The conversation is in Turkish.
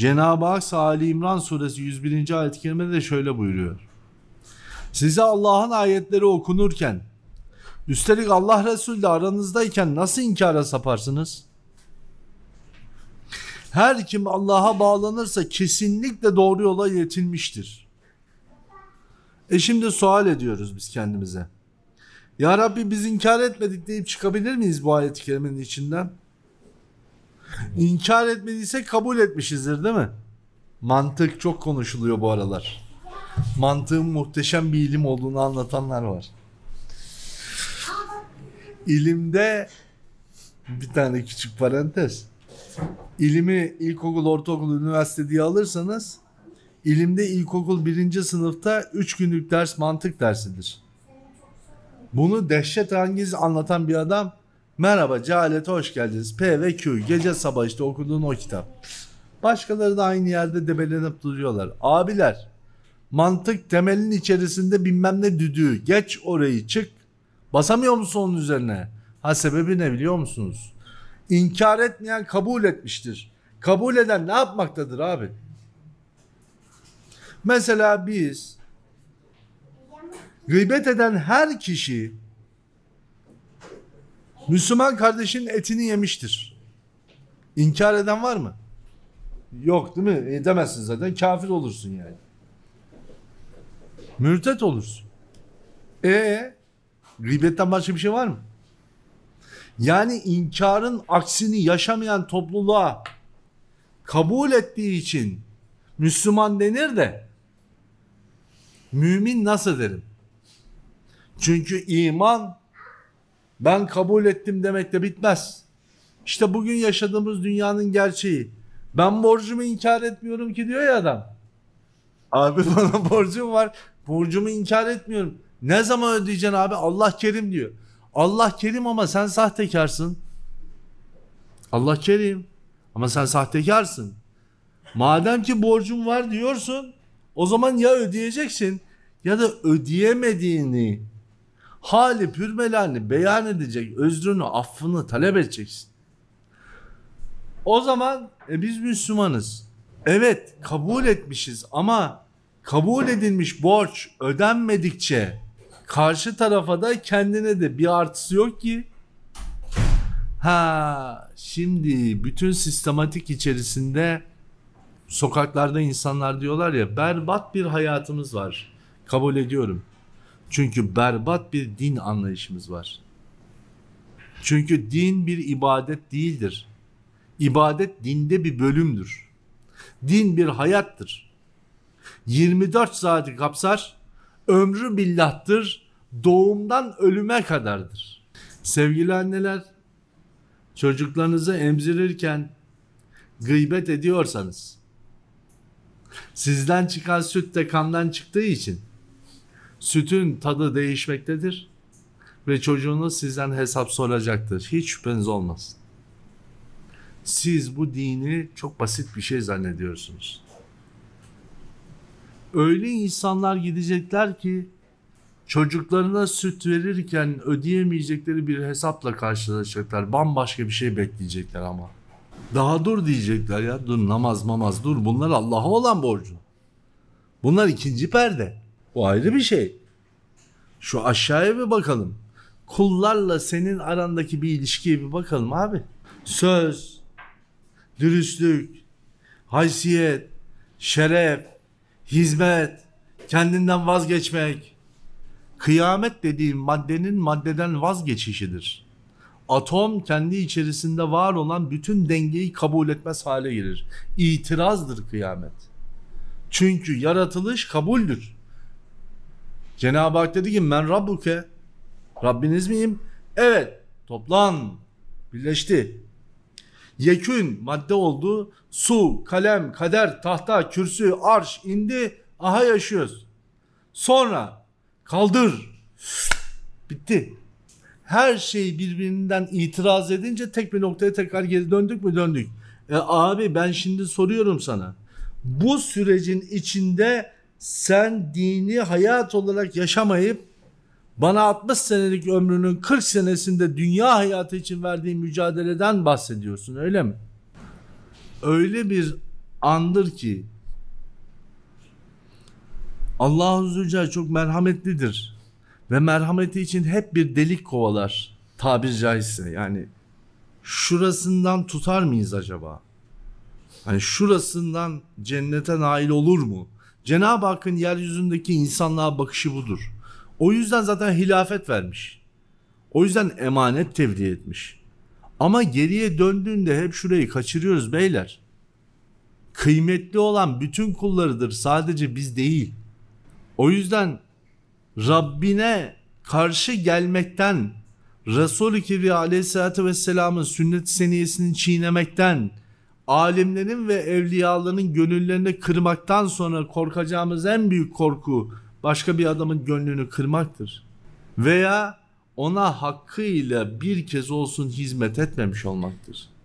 Cenab-ı Hak Ali İmran suresi 101. ayet-i kerimede de şöyle buyuruyor. Size Allah'ın ayetleri okunurken üstelik Allah Resulü de aranızdayken nasıl inkara saparsınız? Her kim Allah'a bağlanırsa kesinlikle doğru yola yetinmiştir. E şimdi sual ediyoruz biz kendimize. Ya Rabbi biz inkar etmedik deyip çıkabilir miyiz bu ayet-i kerimenin içinden? İnkar etmediyse kabul etmişizdir değil mi? Mantık çok konuşuluyor bu aralar. Mantığın muhteşem bir ilim olduğunu anlatanlar var. İlimde bir tane küçük parantez. İlimi ilkokul, ortaokul, üniversite diye alırsanız ilimde ilkokul birinci sınıfta üç günlük ders mantık dersidir. Bunu dehşet hangiz anlatan bir adam Merhaba cehalete hoş geldiniz. P ve Q gece sabah işte okuduğun o kitap. Başkaları da aynı yerde debelenip duruyorlar. Abiler mantık temelin içerisinde bilmem ne düdüğü. Geç orayı çık. Basamıyor musun onun üzerine? Ha sebebi ne biliyor musunuz? İnkar etmeyen kabul etmiştir. Kabul eden ne yapmaktadır abi? Mesela biz gıybet eden her kişi Müslüman kardeşin etini yemiştir. İnkar eden var mı? Yok değil mi? E demezsin zaten kafir olursun yani. Mürtet olursun. E gıybetten başka bir şey var mı? Yani inkarın aksini yaşamayan topluluğa kabul ettiği için Müslüman denir de mümin nasıl derim? Çünkü iman ben kabul ettim demekle bitmez. İşte bugün yaşadığımız dünyanın gerçeği. Ben borcumu inkar etmiyorum ki diyor ya adam. Abi bana borcum var. Borcumu inkar etmiyorum. Ne zaman ödeyeceksin abi? Allah kerim diyor. Allah kerim ama sen sahtekarsın. Allah kerim. Ama sen sahtekarsın. Madem ki borcum var diyorsun o zaman ya ödeyeceksin ya da ödeyemediğini hali pürmelenli beyan edecek, özrünü, affını talep edeceksin. O zaman e, biz Müslümanız. Evet kabul etmişiz ama kabul edilmiş borç ödenmedikçe karşı tarafa da kendine de bir artısı yok ki. Ha şimdi bütün sistematik içerisinde sokaklarda insanlar diyorlar ya berbat bir hayatımız var. Kabul ediyorum. Çünkü berbat bir din anlayışımız var. Çünkü din bir ibadet değildir. İbadet dinde bir bölümdür. Din bir hayattır. 24 saati kapsar, ömrü billahtır, doğumdan ölüme kadardır. Sevgili anneler, çocuklarınızı emzirirken gıybet ediyorsanız, sizden çıkan süt de kandan çıktığı için Sütün tadı değişmektedir ve çocuğunuz sizden hesap soracaktır. Hiç şüpheniz olmaz. Siz bu dini çok basit bir şey zannediyorsunuz. Öyle insanlar gidecekler ki çocuklarına süt verirken ödeyemeyecekleri bir hesapla karşılaşacaklar. Bambaşka bir şey bekleyecekler ama. Daha dur diyecekler ya dur namaz mamaz dur bunlar Allah'a olan borcu. Bunlar ikinci perde. Bu ayrı bir şey. Şu aşağıya bir bakalım. Kullarla senin arandaki bir ilişkiye bir bakalım abi. Söz, dürüstlük, haysiyet, şeref, hizmet, kendinden vazgeçmek. Kıyamet dediğin maddenin maddeden vazgeçişidir. Atom kendi içerisinde var olan bütün dengeyi kabul etmez hale gelir. İtirazdır kıyamet. Çünkü yaratılış kabuldür. Cenab-ı Hak dedi ki ben Rabbuke. Rabbiniz miyim? Evet. Toplan. Birleşti. Yekün madde oldu. Su, kalem, kader, tahta, kürsü, arş indi. Aha yaşıyoruz. Sonra kaldır. Bitti. Her şey birbirinden itiraz edince tek bir noktaya tekrar geri döndük mü döndük. E abi ben şimdi soruyorum sana. Bu sürecin içinde sen dini hayat olarak yaşamayıp bana 60 senelik ömrünün 40 senesinde dünya hayatı için verdiğin mücadeleden bahsediyorsun öyle mi? Öyle bir andır ki Allah Allahu Zülcel çok merhametlidir ve merhameti için hep bir delik kovalar tabir caizse yani şurasından tutar mıyız acaba? Hani şurasından cennete nail olur mu? Cenab-ı Hakk'ın yeryüzündeki insanlığa bakışı budur. O yüzden zaten hilafet vermiş. O yüzden emanet tevdi etmiş. Ama geriye döndüğünde hep şurayı kaçırıyoruz beyler. Kıymetli olan bütün kullarıdır sadece biz değil. O yüzden Rabbine karşı gelmekten, Resul-i Kibri aleyhissalatü vesselamın sünnet-i seniyesini çiğnemekten, alimlerin ve evliyalarının gönüllerini kırmaktan sonra korkacağımız en büyük korku başka bir adamın gönlünü kırmaktır. Veya ona hakkıyla bir kez olsun hizmet etmemiş olmaktır.